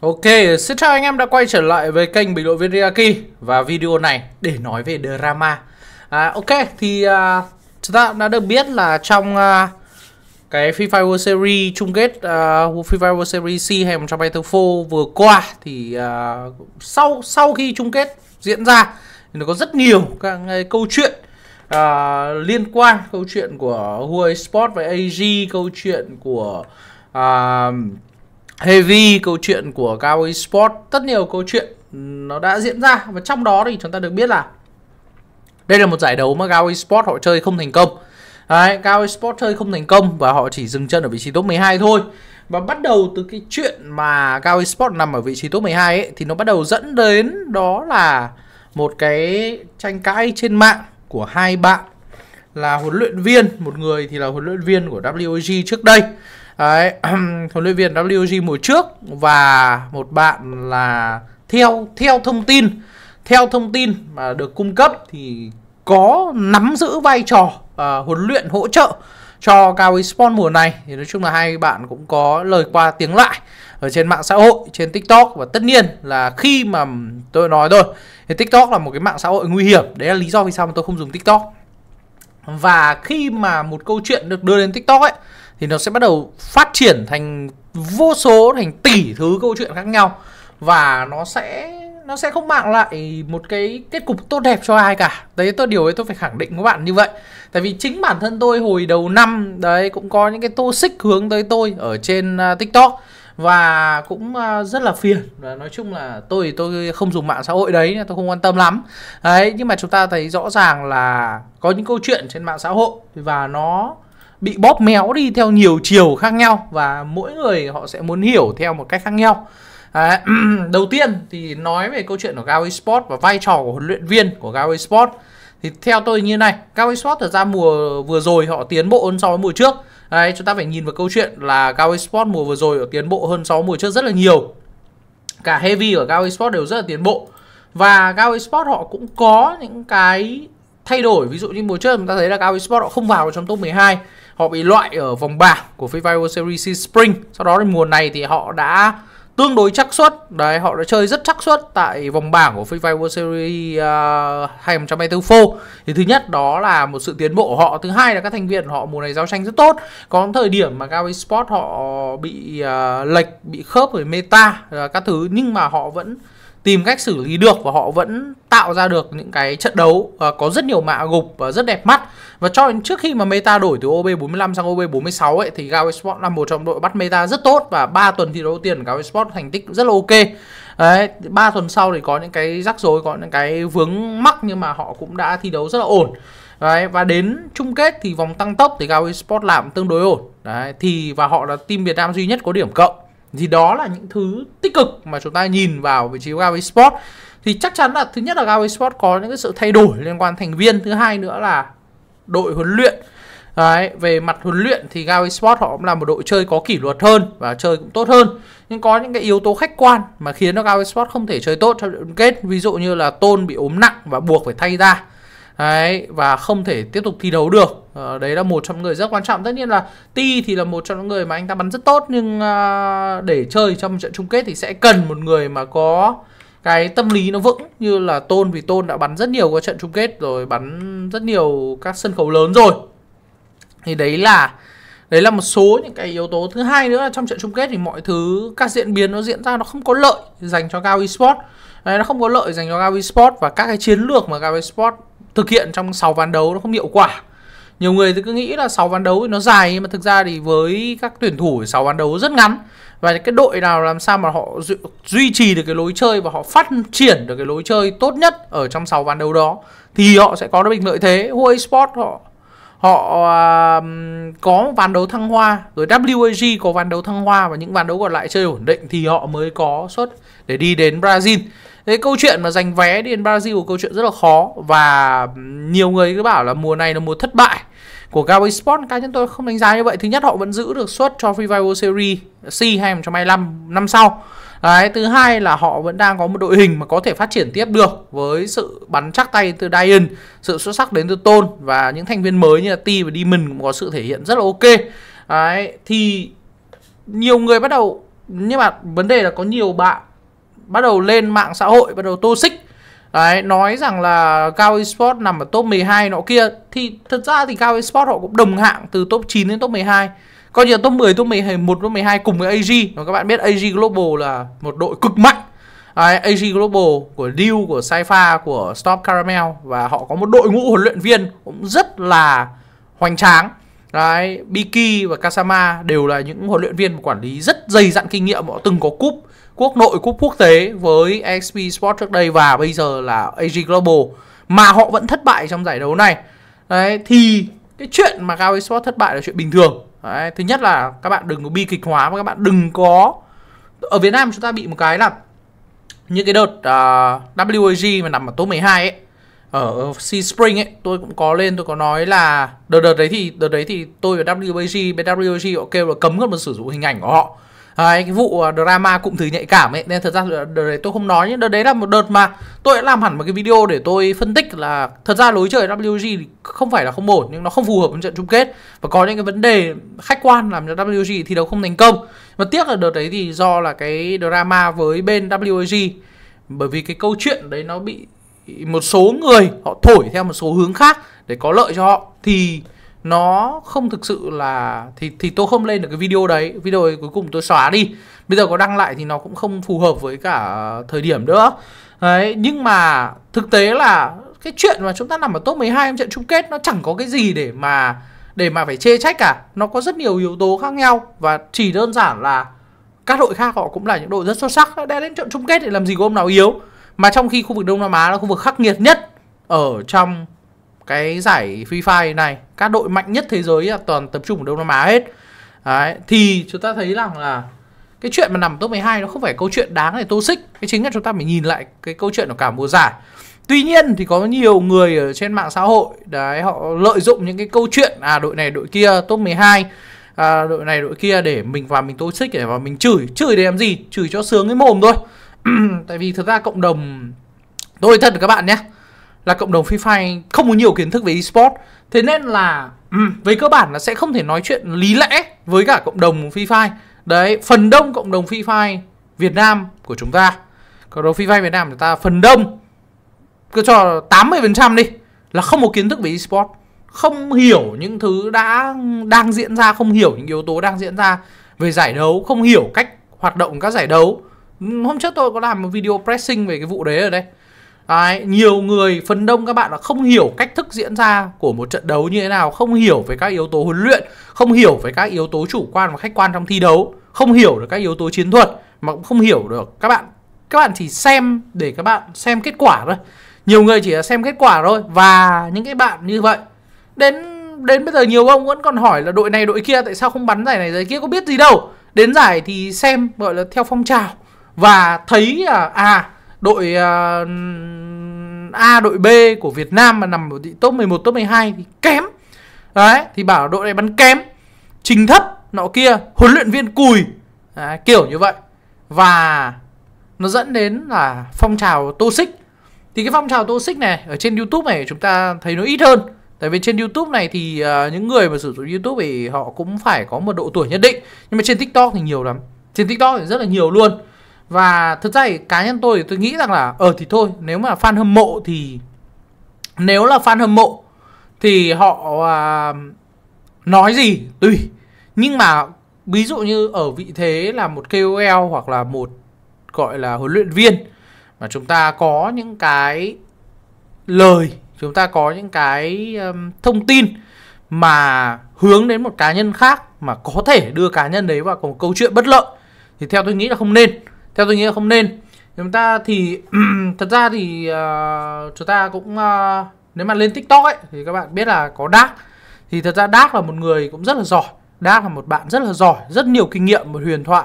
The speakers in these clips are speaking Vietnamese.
Ok, xin chào anh em đã quay trở lại với kênh Bình luận viên Và video này để nói về drama à, Ok, thì à, chúng ta đã được biết là trong à, cái FIFA World Series chung kết à, Free World Series C hay trong 2024 vừa qua Thì à, sau sau khi chung kết diễn ra thì nó có rất nhiều các à, câu chuyện à, liên quan Câu chuyện của Huawei Sport với AG, câu chuyện của... À, heavy câu chuyện của Cao Sport rất nhiều câu chuyện nó đã diễn ra và trong đó thì chúng ta được biết là đây là một giải đấu mà Cao Sport họ chơi không thành công Đấy, Gao Esports chơi không thành công và họ chỉ dừng chân ở vị trí top 12 thôi. Và bắt đầu từ cái chuyện mà Cao Esports nằm ở vị trí top 12 ấy, thì nó bắt đầu dẫn đến đó là một cái tranh cãi trên mạng của hai bạn là huấn luyện viên, một người thì là huấn luyện viên của WOG trước đây Đấy, huấn luyện viên WG mùa trước và một bạn là theo theo thông tin theo thông tin mà được cung cấp thì có nắm giữ vai trò uh, huấn luyện hỗ trợ cho Cao Spawn mùa này thì nói chung là hai bạn cũng có lời qua tiếng lại ở trên mạng xã hội, trên TikTok và tất nhiên là khi mà tôi nói rồi thì TikTok là một cái mạng xã hội nguy hiểm, đấy là lý do vì sao mà tôi không dùng TikTok. Và khi mà một câu chuyện được đưa lên TikTok ấy thì nó sẽ bắt đầu phát triển thành vô số thành tỷ thứ câu chuyện khác nhau và nó sẽ nó sẽ không mang lại một cái kết cục tốt đẹp cho ai cả đấy tôi điều ấy tôi phải khẳng định các bạn như vậy tại vì chính bản thân tôi hồi đầu năm đấy cũng có những cái tô xích hướng tới tôi ở trên à, tiktok và cũng à, rất là phiền và nói chung là tôi tôi không dùng mạng xã hội đấy tôi không quan tâm lắm đấy nhưng mà chúng ta thấy rõ ràng là có những câu chuyện trên mạng xã hội và nó bị bóp méo đi theo nhiều chiều khác nhau và mỗi người họ sẽ muốn hiểu theo một cách khác nhau à, đầu tiên thì nói về câu chuyện của Gao Esports và vai trò của huấn luyện viên của Gao Esports thì theo tôi như này Gao Esports thật ra mùa vừa rồi họ tiến bộ hơn so với mùa trước Đấy, chúng ta phải nhìn vào câu chuyện là Gao Esports mùa vừa rồi họ tiến bộ hơn so với mùa trước rất là nhiều cả Heavy ở Gao Esports đều rất là tiến bộ và Gao Esports họ cũng có những cái thay đổi ví dụ như mùa trước chúng ta thấy là Gao Esports họ không vào trong top 12 họ bị loại ở vòng bảng của FIFA World Series Spring sau đó thì mùa này thì họ đã tương đối chắc suất đấy họ đã chơi rất chắc suất tại vòng bảng của FIFA World Series uh, 2024 Full thì thứ nhất đó là một sự tiến bộ của họ thứ hai là các thành viên của họ mùa này giao tranh rất tốt có thời điểm mà Gavi Sport họ bị uh, lệch bị khớp với meta uh, các thứ nhưng mà họ vẫn tìm cách xử lý được và họ vẫn tạo ra được những cái trận đấu uh, có rất nhiều mạ gục và rất đẹp mắt và cho trước khi mà Meta đổi từ OB45 sang OB46 ấy thì Gao Esports là một trong đội bắt Meta rất tốt và 3 tuần thi đấu tiền Gao Esports thành tích rất là ok. Đấy, 3 tuần sau thì có những cái rắc rối, có những cái vướng mắc nhưng mà họ cũng đã thi đấu rất là ổn. Đấy, và đến chung kết thì vòng tăng tốc thì Gao Esports làm tương đối ổn. Đấy, thì và họ là team Việt Nam duy nhất có điểm cộng thì đó là những thứ tích cực mà chúng ta nhìn vào vị trí của Huawei Sport thì chắc chắn là thứ nhất là Huawei Sport có những cái sự thay đổi liên quan thành viên thứ hai nữa là đội huấn luyện Đấy, về mặt huấn luyện thì Gao Esports họ cũng là một đội chơi có kỷ luật hơn và chơi cũng tốt hơn nhưng có những cái yếu tố khách quan mà khiến cho Gao Esports không thể chơi tốt trong trận kết ví dụ như là Tôn bị ốm nặng và buộc phải thay ra Đấy, và không thể tiếp tục thi đấu được Ờ, đấy là một trong người rất quan trọng tất nhiên là ti thì là một trong những người mà anh ta bắn rất tốt nhưng à, để chơi trong trận chung kết thì sẽ cần một người mà có cái tâm lý nó vững như là tôn vì tôn đã bắn rất nhiều các trận chung kết rồi bắn rất nhiều các sân khấu lớn rồi thì đấy là đấy là một số những cái yếu tố thứ hai nữa là trong trận chung kết thì mọi thứ các diễn biến nó diễn ra nó không có lợi dành cho cao esports đấy, nó không có lợi dành cho cao esports và các cái chiến lược mà cao esports thực hiện trong 6 ván đấu nó không hiệu quả nhiều người thì cứ nghĩ là 6 ván đấu thì nó dài nhưng mà thực ra thì với các tuyển thủ 6 ván đấu rất ngắn và cái đội nào làm sao mà họ du duy trì được cái lối chơi và họ phát triển được cái lối chơi tốt nhất ở trong 6 ván đấu đó thì họ sẽ có được bình lợi thế Huawei Sport họ họ uh, có ván đấu thăng hoa rồi WAG có ván đấu thăng hoa và những ván đấu còn lại chơi ổn định thì họ mới có suất để đi đến Brazil Thế câu chuyện mà giành vé đi đến Brazil là câu chuyện rất là khó và nhiều người cứ bảo là mùa này là mùa thất bại của Gabo Sports, cá nhân tôi không đánh giá như vậy thứ nhất họ vẫn giữ được suất cho Revival Series C 2025 năm sau Đấy, thứ hai là họ vẫn đang có một đội hình mà có thể phát triển tiếp được với sự bắn chắc tay từ Dian, sự xuất sắc đến từ Tôn và những thành viên mới như là T và Demon cũng có sự thể hiện rất là ok. Đấy, thì nhiều người bắt đầu nhưng mà vấn đề là có nhiều bạn bắt đầu lên mạng xã hội bắt đầu tô xích Đấy, nói rằng là Cao Esports nằm ở top 12 nọ kia Thì thật ra thì Cao Esports họ cũng đồng hạng từ top 9 đến top 12 Coi như là top 10, top 11, top 12 cùng với AG Và các bạn biết AG Global là một đội cực mạnh Đấy, AG Global của Deal, của Saifa, của Stop Caramel Và họ có một đội ngũ huấn luyện viên cũng rất là hoành tráng Đấy, Biki và Kasama đều là những huấn luyện viên quản lý rất dày dặn kinh nghiệm, họ từng có cúp quốc nội, cúp quốc tế với Xp Sport trước đây và bây giờ là AG Global mà họ vẫn thất bại trong giải đấu này. Đấy, thì cái chuyện mà Gao Sport thất bại là chuyện bình thường. Đấy, thứ nhất là các bạn đừng có bi kịch hóa và các bạn đừng có ở Việt Nam chúng ta bị một cái là những cái đợt uh, à, WAG mà nằm ở top 12 ấy ở ờ, c Spring ấy tôi cũng có lên tôi có nói là đợt đợt đấy thì đợt đấy thì tôi và WBG, bên WAG họ kêu là cấm các bạn sử dụng hình ảnh của họ đấy, cái vụ ờ, drama cụm từ nhạy cảm ấy nên thật ra đợt đấy tôi không nói nhưng đợt đấy là một đợt mà tôi đã làm hẳn một cái video để tôi phân tích là thật ra lối chơi WG không phải là không ổn nhưng nó không phù hợp với trận chung kết và có những cái vấn đề khách quan làm cho WG thì đấu không thành công và tiếc là đợt đấy thì do là cái drama với bên WG bởi vì cái câu chuyện đấy nó bị một số người họ thổi theo một số hướng khác để có lợi cho họ thì nó không thực sự là thì thì tôi không lên được cái video đấy video ấy cuối cùng tôi xóa đi bây giờ có đăng lại thì nó cũng không phù hợp với cả thời điểm nữa đấy nhưng mà thực tế là cái chuyện mà chúng ta nằm ở top 12 trong trận chung kết nó chẳng có cái gì để mà để mà phải chê trách cả nó có rất nhiều yếu tố khác nhau và chỉ đơn giản là các đội khác họ cũng là những đội rất xuất sắc đã đến trận chung kết để làm gì có ông nào yếu mà trong khi khu vực Đông Nam Á là khu vực khắc nghiệt nhất ở trong cái giải Free Fire này các đội mạnh nhất thế giới là toàn tập trung ở Đông Nam Á hết Đấy, thì chúng ta thấy rằng là cái chuyện mà nằm top 12 nó không phải câu chuyện đáng để tô xích cái chính là chúng ta phải nhìn lại cái câu chuyện của cả mùa giải tuy nhiên thì có nhiều người ở trên mạng xã hội đấy họ lợi dụng những cái câu chuyện à đội này đội kia top 12 à, đội này đội kia để mình vào mình tô xích để vào mình chửi chửi để làm gì chửi cho sướng cái mồm thôi tại vì thực ra cộng đồng tôi thật các bạn nhé là cộng đồng fifa không có nhiều kiến thức về esports thế nên là về cơ bản là sẽ không thể nói chuyện lý lẽ với cả cộng đồng fifa đấy phần đông cộng đồng fifa Việt Nam của chúng ta cộng đồng Free Việt Nam của ta phần đông cứ cho 80% đi là không có kiến thức về esports không hiểu những thứ đã đang diễn ra không hiểu những yếu tố đang diễn ra về giải đấu không hiểu cách hoạt động các giải đấu hôm trước tôi có làm một video pressing về cái vụ đấy ở đây Đấy, nhiều người phần đông các bạn là không hiểu cách thức diễn ra của một trận đấu như thế nào không hiểu về các yếu tố huấn luyện không hiểu về các yếu tố chủ quan và khách quan trong thi đấu không hiểu được các yếu tố chiến thuật mà cũng không hiểu được các bạn các bạn chỉ xem để các bạn xem kết quả thôi nhiều người chỉ là xem kết quả thôi và những cái bạn như vậy đến đến bây giờ nhiều ông vẫn còn hỏi là đội này đội kia tại sao không bắn giải này giải kia có biết gì đâu đến giải thì xem gọi là theo phong trào và thấy à, à đội à, A đội B của Việt Nam mà nằm ở vị top 11 top 12 thì kém. Đấy, thì bảo đội này bắn kém, trình thấp nọ kia, huấn luyện viên cùi. Đấy, kiểu như vậy. Và nó dẫn đến là phong trào toxic thì cái phong trào toxic này ở trên youtube này chúng ta thấy nó ít hơn tại vì trên youtube này thì uh, những người mà sử dụng youtube thì họ cũng phải có một độ tuổi nhất định nhưng mà trên tiktok thì nhiều lắm trên tiktok thì rất là nhiều luôn và thực ra thì cá nhân tôi thì tôi nghĩ rằng là Ờ thì thôi nếu mà fan hâm mộ thì Nếu là fan hâm mộ Thì họ à, Nói gì tùy Nhưng mà ví dụ như ở vị thế là một KOL hoặc là một gọi là huấn luyện viên mà chúng ta có những cái lời chúng ta có những cái um, thông tin mà hướng đến một cá nhân khác mà có thể đưa cá nhân đấy vào một câu chuyện bất lợi thì theo tôi nghĩ là không nên theo tôi nghĩ là không nên chúng ta thì thật ra thì uh, chúng ta cũng uh, nếu mà lên tiktok ấy thì các bạn biết là có đác thì thật ra đác là một người cũng rất là giỏi đác là một bạn rất là giỏi rất nhiều kinh nghiệm một huyền thoại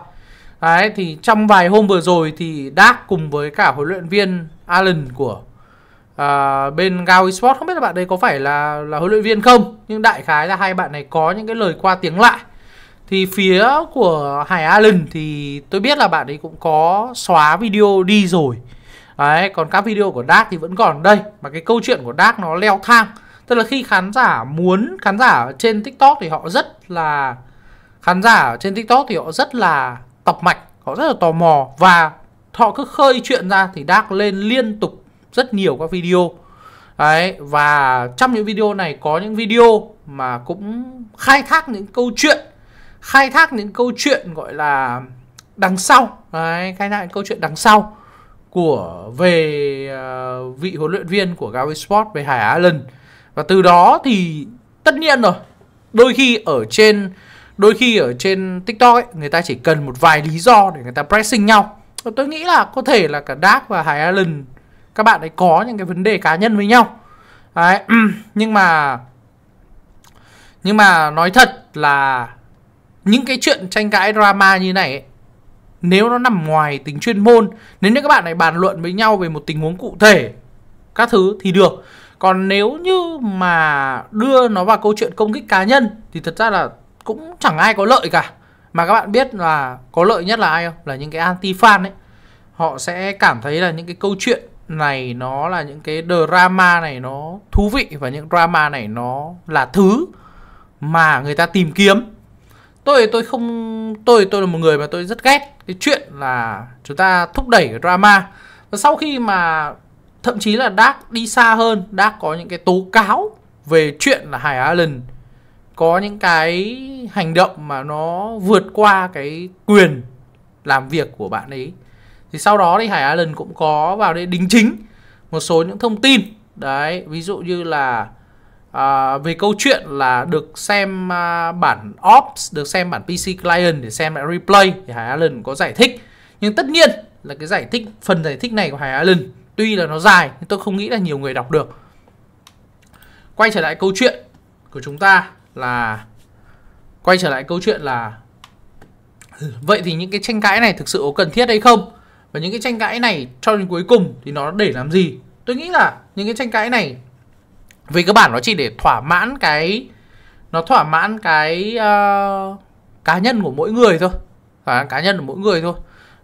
Đấy, thì trong vài hôm vừa rồi thì Đác cùng với cả huấn luyện viên Alan của uh, bên Gao Esports không biết là bạn đấy có phải là là huấn luyện viên không nhưng đại khái là hai bạn này có những cái lời qua tiếng lại thì phía của Hải Allen thì tôi biết là bạn ấy cũng có xóa video đi rồi đấy còn các video của Dark thì vẫn còn đây mà cái câu chuyện của Dark nó leo thang tức là khi khán giả muốn khán giả trên TikTok thì họ rất là khán giả trên TikTok thì họ rất là tập mạch họ rất là tò mò và họ cứ khơi chuyện ra thì Dark lên liên tục rất nhiều các video Đấy, và trong những video này có những video mà cũng khai thác những câu chuyện khai thác những câu chuyện gọi là đằng sau đấy, khai thác những câu chuyện đằng sau của về uh, vị huấn luyện viên của Gary Sport về Hải Allen và từ đó thì tất nhiên rồi đôi khi ở trên đôi khi ở trên TikTok ấy, người ta chỉ cần một vài lý do để người ta pressing nhau và tôi nghĩ là có thể là cả Dark và Hải Allen, các bạn ấy có những cái vấn đề cá nhân với nhau đấy nhưng mà nhưng mà nói thật là những cái chuyện tranh cãi drama như này ấy, nếu nó nằm ngoài tính chuyên môn nếu như các bạn này bàn luận với nhau về một tình huống cụ thể các thứ thì được còn nếu như mà đưa nó vào câu chuyện công kích cá nhân thì thật ra là cũng chẳng ai có lợi cả mà các bạn biết là có lợi nhất là ai không là những cái anti fan ấy họ sẽ cảm thấy là những cái câu chuyện này nó là những cái drama này nó thú vị và những drama này nó là thứ mà người ta tìm kiếm tôi tôi không tôi tôi là một người mà tôi rất ghét cái chuyện là chúng ta thúc đẩy cái drama và sau khi mà thậm chí là Dark đi xa hơn Dark có những cái tố cáo về chuyện là Hải Allen có những cái hành động mà nó vượt qua cái quyền làm việc của bạn ấy thì sau đó thì Hải Allen cũng có vào đây đính chính một số những thông tin đấy ví dụ như là À, về câu chuyện là được xem à, bản Ops, được xem bản PC Client để xem lại replay thì Hải Allen có giải thích. Nhưng tất nhiên là cái giải thích, phần giải thích này của Hải Allen tuy là nó dài nhưng tôi không nghĩ là nhiều người đọc được. Quay trở lại câu chuyện của chúng ta là quay trở lại câu chuyện là vậy thì những cái tranh cãi này thực sự có cần thiết hay không? Và những cái tranh cãi này cho đến cuối cùng thì nó để làm gì? Tôi nghĩ là những cái tranh cãi này vì cơ bản nó chỉ để thỏa mãn cái nó thỏa mãn cái uh, cá nhân của mỗi người thôi thỏa mãn cá nhân của mỗi người thôi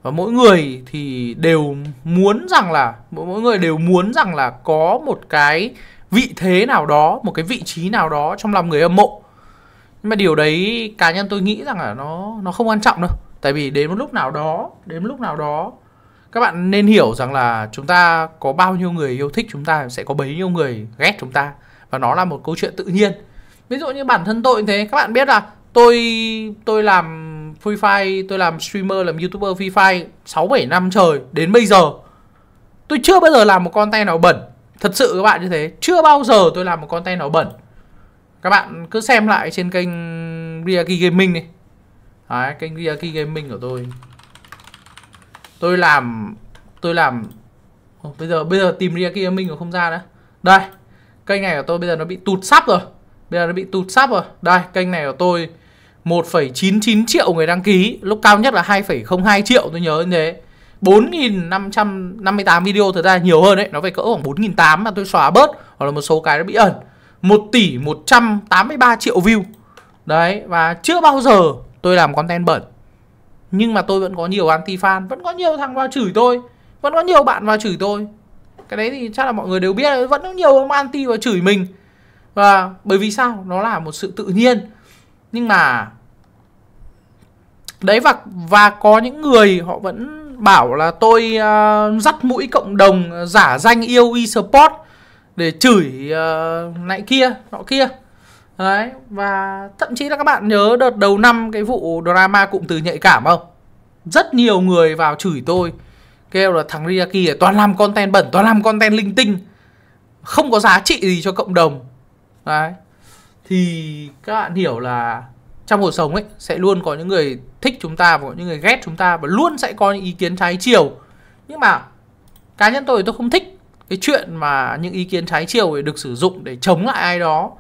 và mỗi người thì đều muốn rằng là mỗi người đều muốn rằng là có một cái vị thế nào đó một cái vị trí nào đó trong lòng người hâm mộ nhưng mà điều đấy cá nhân tôi nghĩ rằng là nó nó không quan trọng đâu tại vì đến một lúc nào đó đến một lúc nào đó các bạn nên hiểu rằng là chúng ta có bao nhiêu người yêu thích chúng ta sẽ có bấy nhiêu người ghét chúng ta và nó là một câu chuyện tự nhiên ví dụ như bản thân tôi như thế các bạn biết là tôi tôi làm free fire tôi làm streamer làm youtuber free fire sáu bảy năm trời đến bây giờ tôi chưa bao giờ làm một con tay nào bẩn thật sự các bạn như thế chưa bao giờ tôi làm một con tay nào bẩn các bạn cứ xem lại trên kênh Riaki Gaming đi Đấy, kênh Riaki Gaming của tôi tôi làm tôi làm bây giờ bây giờ tìm ra Ria mình của không ra nữa đây kênh này của tôi bây giờ nó bị tụt sắp rồi bây giờ nó bị tụt sắp rồi đây kênh này của tôi 1,99 triệu người đăng ký lúc cao nhất là 2,02 triệu tôi nhớ như thế 4.558 video thật ra nhiều hơn đấy nó phải cỡ khoảng 4.800 mà tôi xóa bớt hoặc là một số cái nó bị ẩn 1 tỷ 183 triệu view đấy và chưa bao giờ tôi làm content bẩn nhưng mà tôi vẫn có nhiều anti fan vẫn có nhiều thằng vào chửi tôi vẫn có nhiều bạn vào chửi tôi cái đấy thì chắc là mọi người đều biết vẫn có nhiều ông anti vào chửi mình và bởi vì sao nó là một sự tự nhiên nhưng mà đấy và và có những người họ vẫn bảo là tôi uh, dắt mũi cộng đồng giả danh yêu e-sport để chửi uh, ờ, nãy kia họ kia Đấy, và thậm chí là các bạn nhớ đợt đầu năm cái vụ drama cụm từ nhạy cảm không? Rất nhiều người vào chửi tôi Kêu là thằng Riaki toàn làm content bẩn, toàn làm content linh tinh Không có giá trị gì cho cộng đồng Đấy Thì các bạn hiểu là trong cuộc sống ấy sẽ luôn có những người thích chúng ta và có những người ghét chúng ta và luôn sẽ có những ý kiến trái chiều nhưng mà cá nhân tôi thì tôi không thích cái chuyện mà những ý kiến trái chiều được sử dụng để chống lại ai đó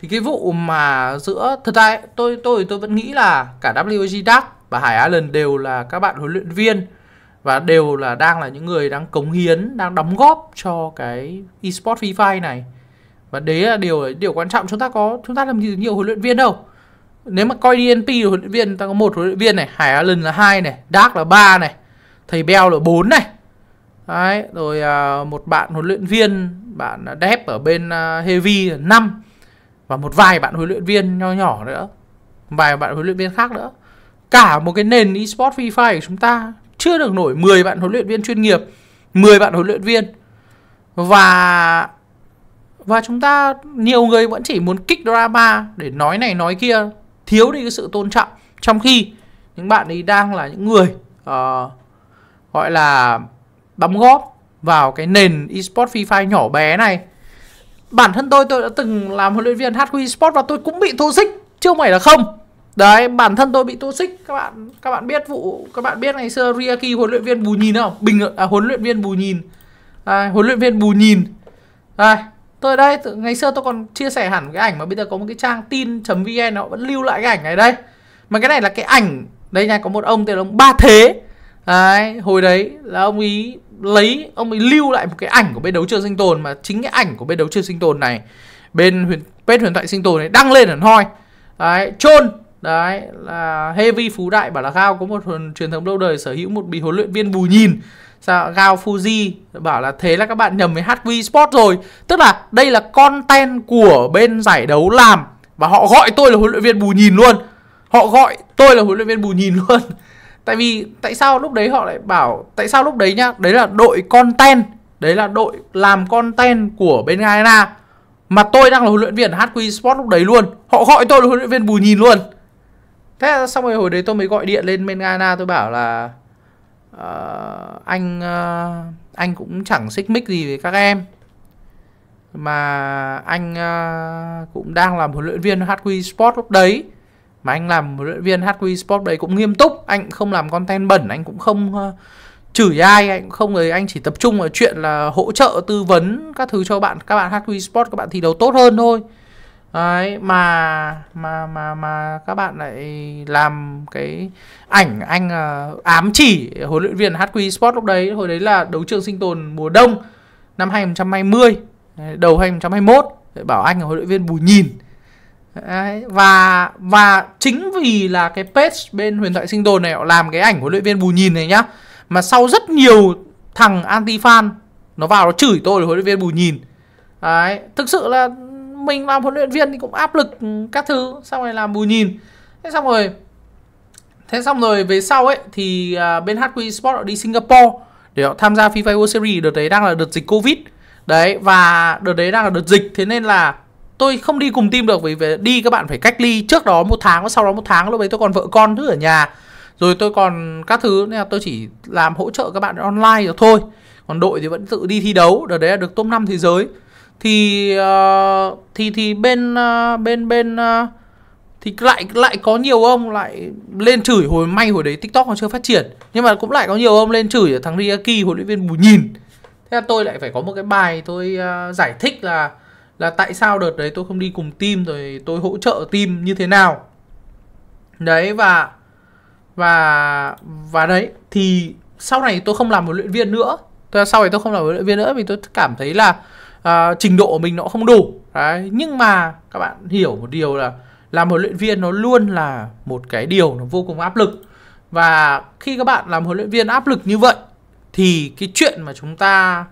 thì cái vụ mà giữa thật ra ấy, tôi tôi tôi vẫn nghĩ là cả WG Dark và Hải Allen đều là các bạn huấn luyện viên và đều là đang là những người đang cống hiến đang đóng góp cho cái esports free fire này và đấy là điều điều quan trọng chúng ta có chúng ta làm gì nhiều huấn luyện viên đâu nếu mà coi DNP huấn luyện viên ta có một huấn luyện viên này Hải Allen là hai này Dark là ba này thầy Bell là bốn này Đấy, rồi à, một bạn huấn luyện viên bạn à, Depp ở bên à, Heavy là 5 và một vài bạn huấn luyện viên nho nhỏ nữa vài bạn huấn luyện viên khác nữa cả một cái nền esports FIFA của chúng ta chưa được nổi 10 bạn huấn luyện viên chuyên nghiệp 10 bạn huấn luyện viên và và chúng ta nhiều người vẫn chỉ muốn kích drama để nói này nói kia thiếu đi cái sự tôn trọng trong khi những bạn ấy đang là những người uh, gọi là đóng góp vào cái nền esports FIFA nhỏ bé này bản thân tôi tôi đã từng làm huấn luyện viên HQ Sport và tôi cũng bị thua xích chứ không phải là không đấy bản thân tôi bị thua xích các bạn các bạn biết vụ các bạn biết ngày xưa Riaki huấn luyện viên bù nhìn không bình à, huấn luyện viên bù nhìn à, huấn luyện viên bù nhìn à, tôi đây từ ngày xưa tôi còn chia sẻ hẳn cái ảnh mà bây giờ có một cái trang tin vn nó vẫn lưu lại cái ảnh này đây mà cái này là cái ảnh đây nha có một ông tên là ông ba thế đấy hồi đấy là ông ý lấy ông ấy lưu lại một cái ảnh của bên đấu trường sinh tồn mà chính cái ảnh của bên đấu trường sinh tồn này bên huyền bên huyền thoại sinh tồn này đăng lên ở hoi đấy chôn đấy là heavy phú đại bảo là gao có một truyền thống lâu đời sở hữu một bị huấn luyện viên bù nhìn sao gao fuji bảo là thế là các bạn nhầm với hq sport rồi tức là đây là content của bên giải đấu làm và họ gọi tôi là huấn luyện viên bù nhìn luôn họ gọi tôi là huấn luyện viên bù nhìn luôn tại vì tại sao lúc đấy họ lại bảo tại sao lúc đấy nhá đấy là đội content đấy là đội làm content của bên Ghana mà tôi đang là huấn luyện viên HQ Sport lúc đấy luôn họ gọi tôi là huấn luyện viên Bùi Nhìn luôn thế là xong rồi hồi đấy tôi mới gọi điện lên bên Ghana tôi bảo là uh, anh uh, anh cũng chẳng xích mích gì với các em mà anh uh, cũng đang làm huấn luyện viên HQ Sport lúc đấy mà anh làm huấn luyện viên HQ Sport đấy cũng nghiêm túc anh không làm content bẩn anh cũng không uh, chửi ai anh cũng không rồi anh chỉ tập trung vào chuyện là hỗ trợ tư vấn các thứ cho bạn các bạn HQ Sport các bạn thi đấu tốt hơn thôi đấy mà mà mà mà các bạn lại làm cái ảnh anh uh, ám chỉ huấn luyện viên HQ Sport lúc đấy hồi đấy là đấu trường sinh tồn mùa đông năm 2020 đầu 2021 bảo anh là huấn luyện viên bù nhìn và và chính vì là cái page bên huyền thoại sinh tồn này họ làm cái ảnh huấn luyện viên bù nhìn này nhá mà sau rất nhiều thằng anti fan nó vào nó chửi tôi là huấn luyện viên bù nhìn đấy thực sự là mình làm huấn luyện viên thì cũng áp lực các thứ xong rồi làm bù nhìn thế xong rồi thế xong rồi về sau ấy thì à, bên HQ Sport họ đi Singapore để họ tham gia FIFA World Series đợt đấy đang là đợt dịch Covid đấy và đợt đấy đang là đợt dịch thế nên là tôi không đi cùng team được vì đi các bạn phải cách ly trước đó một tháng sau đó một tháng lúc đấy tôi còn vợ con thứ ở nhà rồi tôi còn các thứ nên là tôi chỉ làm hỗ trợ các bạn online rồi thôi còn đội thì vẫn tự đi thi đấu đợt đấy là được top 5 thế giới thì uh, thì thì bên uh, bên bên uh, thì lại lại có nhiều ông lại lên chửi hồi may hồi đấy tiktok còn chưa phát triển nhưng mà cũng lại có nhiều ông lên chửi ở thằng Riaki huấn luyện viên bù nhìn thế là tôi lại phải có một cái bài tôi uh, giải thích là là tại sao đợt đấy tôi không đi cùng team rồi tôi hỗ trợ team như thế nào đấy và và và đấy thì sau này tôi không làm huấn luyện viên nữa tôi sau này tôi không làm huấn luyện viên nữa vì tôi cảm thấy là uh, trình độ của mình nó không đủ đấy nhưng mà các bạn hiểu một điều là làm huấn luyện viên nó luôn là một cái điều nó vô cùng áp lực và khi các bạn làm huấn luyện viên áp lực như vậy thì cái chuyện mà chúng ta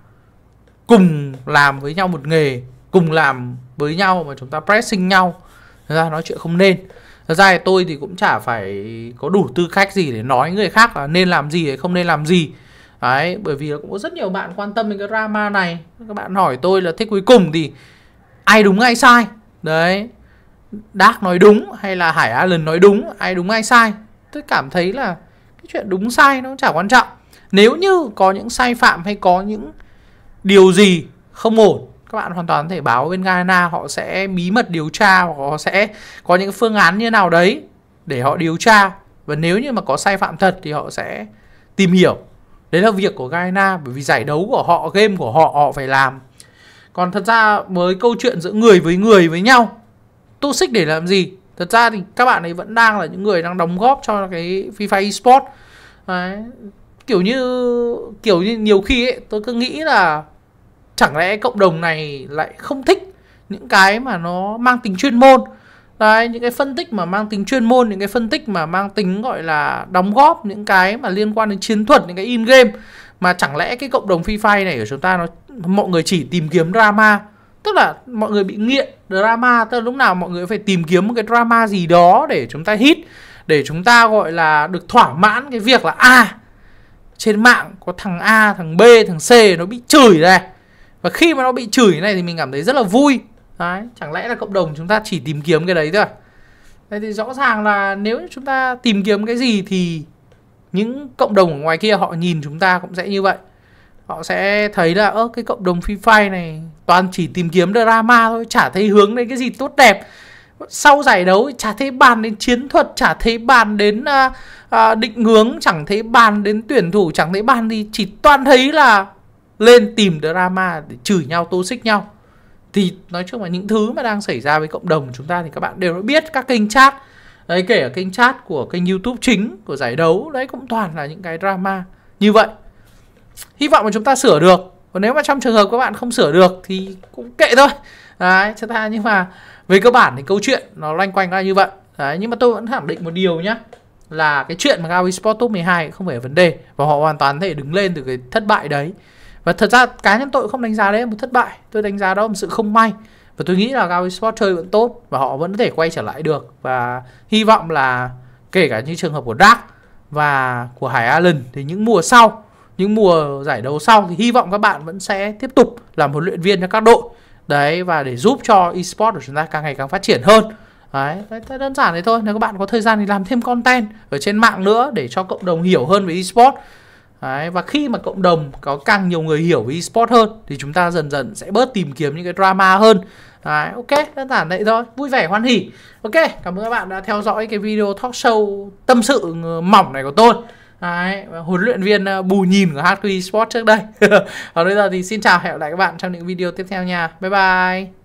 cùng làm với nhau một nghề cùng làm với nhau mà chúng ta pressing nhau Thật ra nói chuyện không nên Thật ra thì tôi thì cũng chả phải có đủ tư cách gì để nói người khác là nên làm gì hay không nên làm gì Đấy, bởi vì cũng có rất nhiều bạn quan tâm đến cái drama này Các bạn hỏi tôi là thế cuối cùng thì ai đúng ai sai Đấy, Đác nói đúng hay là Hải Allen nói đúng, ai đúng ai sai Tôi cảm thấy là cái chuyện đúng sai nó cũng chả quan trọng Nếu như có những sai phạm hay có những điều gì không ổn các bạn hoàn toàn có thể báo bên Ghana họ sẽ bí mật điều tra hoặc họ sẽ có những phương án như nào đấy để họ điều tra và nếu như mà có sai phạm thật thì họ sẽ tìm hiểu đấy là việc của Ghana bởi vì giải đấu của họ game của họ họ phải làm còn thật ra với câu chuyện giữa người với người với nhau toxic để làm gì thật ra thì các bạn ấy vẫn đang là những người đang đóng góp cho cái FIFA esports đấy. kiểu như kiểu như nhiều khi ấy, tôi cứ nghĩ là chẳng lẽ cộng đồng này lại không thích những cái mà nó mang tính chuyên môn đấy những cái phân tích mà mang tính chuyên môn những cái phân tích mà mang tính gọi là đóng góp những cái mà liên quan đến chiến thuật những cái in game mà chẳng lẽ cái cộng đồng free fire này của chúng ta nó mọi người chỉ tìm kiếm drama tức là mọi người bị nghiện drama tức là lúc nào mọi người phải tìm kiếm một cái drama gì đó để chúng ta hit để chúng ta gọi là được thỏa mãn cái việc là a à, trên mạng có thằng a thằng b thằng c nó bị chửi này và khi mà nó bị chửi này thì mình cảm thấy rất là vui đấy chẳng lẽ là cộng đồng chúng ta chỉ tìm kiếm cái đấy thôi à? đấy thì rõ ràng là nếu chúng ta tìm kiếm cái gì thì những cộng đồng ở ngoài kia họ nhìn chúng ta cũng sẽ như vậy họ sẽ thấy là ơ cái cộng đồng free fire này toàn chỉ tìm kiếm drama thôi chả thấy hướng đến cái gì tốt đẹp sau giải đấu chả thấy bàn đến chiến thuật chả thấy bàn đến uh, uh, định hướng chẳng thấy bàn đến tuyển thủ chẳng thấy bàn thì chỉ toàn thấy là lên tìm drama để chửi nhau tô xích nhau thì nói chung là những thứ mà đang xảy ra với cộng đồng của chúng ta thì các bạn đều đã biết các kênh chat đấy kể ở kênh chat của kênh youtube chính của giải đấu đấy cũng toàn là những cái drama như vậy hy vọng là chúng ta sửa được còn nếu mà trong trường hợp các bạn không sửa được thì cũng kệ thôi đấy chúng ta nhưng mà về cơ bản thì câu chuyện nó loanh quanh ra như vậy đấy nhưng mà tôi vẫn khẳng định một điều nhá là cái chuyện mà Gavi Sport Top 12 không phải là vấn đề và họ hoàn toàn có thể đứng lên từ cái thất bại đấy và thật ra cá nhân tôi cũng không đánh giá đấy là một thất bại tôi đánh giá đó là một sự không may và tôi nghĩ là Gao Esports chơi vẫn tốt và họ vẫn có thể quay trở lại được và hy vọng là kể cả những trường hợp của Dark và của Hải Allen thì những mùa sau những mùa giải đấu sau thì hy vọng các bạn vẫn sẽ tiếp tục làm huấn luyện viên cho các đội đấy và để giúp cho esports của chúng ta càng ngày càng phát triển hơn đấy, đấy đơn giản đấy thôi nếu các bạn có thời gian thì làm thêm content ở trên mạng nữa để cho cộng đồng hiểu hơn về esports Đấy, và khi mà cộng đồng có càng nhiều người hiểu về esports hơn thì chúng ta dần dần sẽ bớt tìm kiếm những cái drama hơn. Đấy, ok, đơn giản vậy thôi, vui vẻ hoan hỉ. Ok, cảm ơn các bạn đã theo dõi cái video talk show tâm sự mỏng này của tôi. Đấy, huấn luyện viên ờ, bù nhìn của HQ esports trước đây. Và bây giờ thì xin chào hẹn gặp lại các bạn trong những video tiếp theo nha. Bye bye.